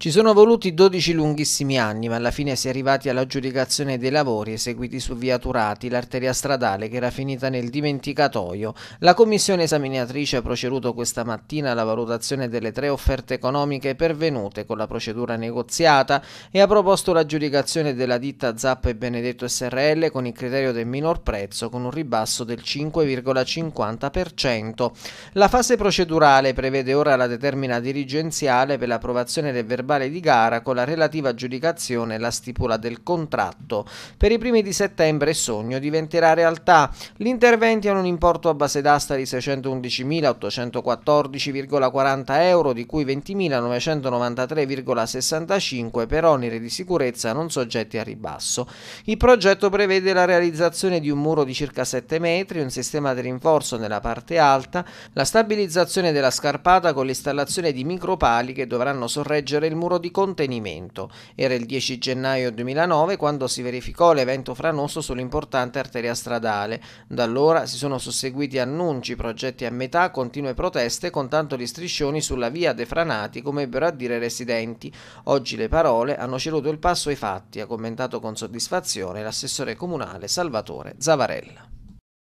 Ci sono voluti 12 lunghissimi anni, ma alla fine si è arrivati all'aggiudicazione dei lavori eseguiti su via Turati, l'arteria stradale che era finita nel dimenticatoio. La commissione esaminatrice ha proceduto questa mattina alla valutazione delle tre offerte economiche pervenute con la procedura negoziata e ha proposto l'aggiudicazione della ditta Zappa e Benedetto SRL con il criterio del minor prezzo con un ribasso del 5,50%. La fase procedurale prevede ora la determina dirigenziale per l'approvazione del verbale verbale di gara con la relativa giudicazione e la stipula del contratto. Per i primi di settembre Sogno diventerà realtà. Gli interventi hanno un importo a base d'asta di 611.814,40 euro, di cui 20.993,65 per oneri di sicurezza non soggetti a ribasso. Il progetto prevede la realizzazione di un muro di circa 7 metri, un sistema di rinforzo nella parte alta, la stabilizzazione della scarpata con l'installazione di micropali che dovranno sorreggere il muro di contenimento. Era il 10 gennaio 2009 quando si verificò l'evento franoso sull'importante arteria stradale. Da allora si sono susseguiti annunci, progetti a metà, continue proteste con tanto di striscioni sulla via defranati come ebbero a dire i residenti. Oggi le parole hanno ceduto il passo ai fatti, ha commentato con soddisfazione l'assessore comunale Salvatore Zavarella.